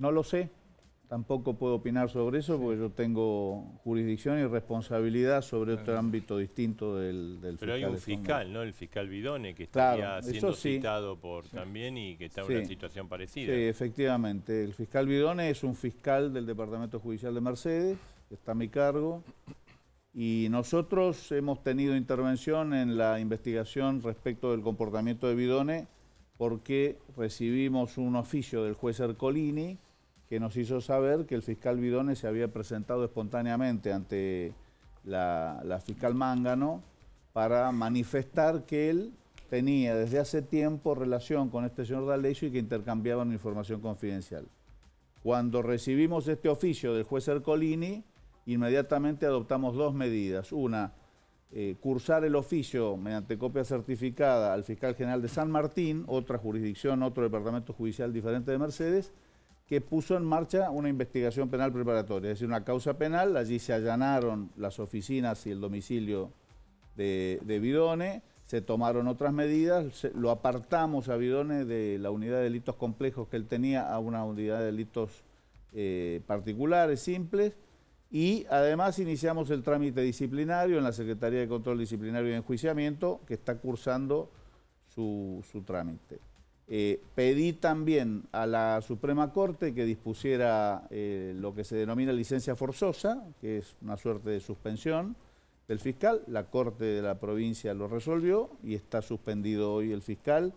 No lo sé, tampoco puedo opinar sobre eso porque yo tengo jurisdicción y responsabilidad sobre otro ámbito distinto del, fiscal. Pero hay un fiscal, ¿no? El fiscal Bidone que está siendo citado por también y que está en una situación parecida. Sí, efectivamente. El fiscal Bidone es un fiscal del Departamento Judicial de Mercedes, está a mi cargo. Y nosotros hemos tenido intervención en la investigación respecto del comportamiento de Bidone porque recibimos un oficio del juez Ercolini que nos hizo saber que el fiscal Vidone se había presentado espontáneamente ante la, fiscal Mángano para manifestar que él tenía desde hace tiempo relación con este señor D'Alessio y que intercambiaban información confidencial. Cuando recibimos este oficio del juez Ercolini, inmediatamente adoptamos dos medidas. Una, eh, cursar el oficio mediante copia certificada al fiscal general de San Martín, otra jurisdicción, otro departamento judicial diferente de Mercedes, que puso en marcha una investigación penal preparatoria, es decir, una causa penal. Allí se allanaron las oficinas y el domicilio de, de Bidone, se tomaron otras medidas, lo apartamos a Bidone de la unidad de delitos complejos que él tenía a una unidad de delitos eh, particulares, simples, y además iniciamos el trámite disciplinario en la Secretaría de Control Disciplinario y Enjuiciamiento, que está cursando su trámite. Eh, pedí también a la Suprema Corte que dispusiera eh, lo que se denomina licencia forzosa, que es una suerte de suspensión del fiscal. La Corte de la provincia lo resolvió y está suspendido hoy el fiscal.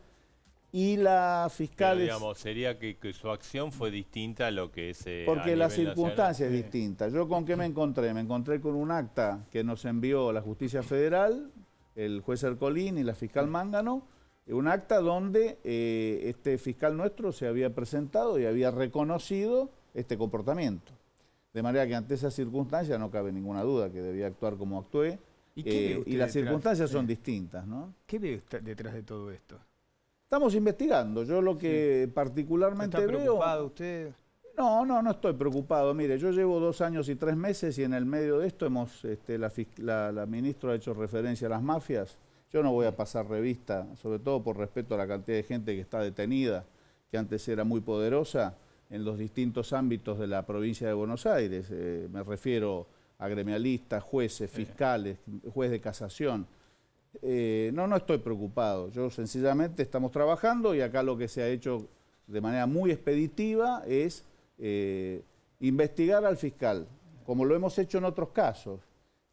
Y la fiscal... sería que, su acción fue distinta a lo que se... Eh, porque la circunstancia es distinta. Yo con qué me encontré? Me encontré con un acta que nos envió la Justicia Federal, el juez Ercolín y la fiscal Mángano un acta donde eh, este fiscal nuestro se había presentado y había reconocido este comportamiento. De manera que ante esa circunstancia no cabe ninguna duda que debía actuar como actué. ¿Y, eh, las circunstancias son distintas, ¿no? ¿Qué ve detrás de todo esto? Estamos investigando. Yo lo que particularmente particularmente ¿Está preocupado usted? No, no, no estoy preocupado. Mire, yo llevo dos años y tres meses y en el medio de esto hemos, este, la ministra ha hecho referencia a las mafias. Yo no voy a pasar revista, sobre todo por respeto a la cantidad de gente que está detenida, que antes era muy poderosa en los distintos ámbitos de la provincia de Buenos Aires. Eh, me refiero a gremialistas, jueces, fiscales, juez de casación. Eh, no, no estoy preocupado. Yo sencillamente estamos trabajando y acá lo que se ha hecho de manera muy expeditiva es eh, investigar al fiscal, como lo hemos hecho en otros casos.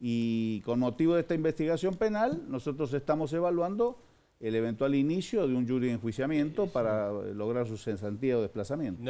Y con motivo de esta investigación penal, nosotros estamos evaluando el eventual inicio de un jury de enjuiciamiento para lograr su sensantía o desplazamiento.